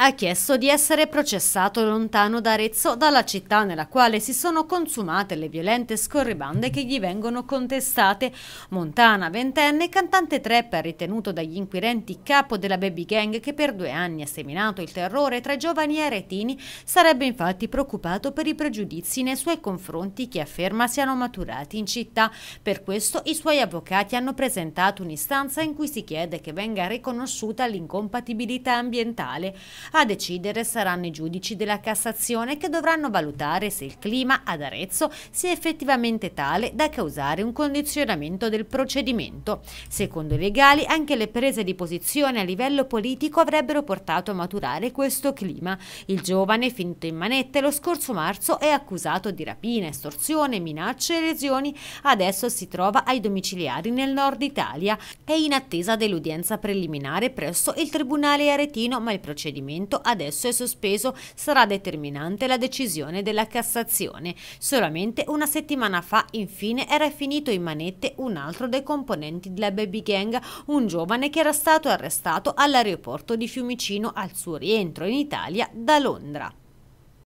ha chiesto di essere processato lontano da Arezzo, dalla città nella quale si sono consumate le violente scorribande che gli vengono contestate. Montana, ventenne, cantante trapper ritenuto dagli inquirenti capo della baby gang che per due anni ha seminato il terrore tra i giovani aretini, sarebbe infatti preoccupato per i pregiudizi nei suoi confronti che afferma siano maturati in città. Per questo i suoi avvocati hanno presentato un'istanza in cui si chiede che venga riconosciuta l'incompatibilità ambientale. A decidere saranno i giudici della Cassazione che dovranno valutare se il clima ad Arezzo sia effettivamente tale da causare un condizionamento del procedimento. Secondo i legali anche le prese di posizione a livello politico avrebbero portato a maturare questo clima. Il giovane, finto in manette, lo scorso marzo è accusato di rapina, estorsione, minacce e lesioni. Adesso si trova ai domiciliari nel nord Italia. È in attesa dell'udienza preliminare presso il Tribunale Aretino, ma il procedimento procedimento adesso è sospeso, sarà determinante la decisione della Cassazione. Solamente una settimana fa, infine, era finito in manette un altro dei componenti della Baby Gang, un giovane che era stato arrestato all'aeroporto di Fiumicino al suo rientro in Italia da Londra.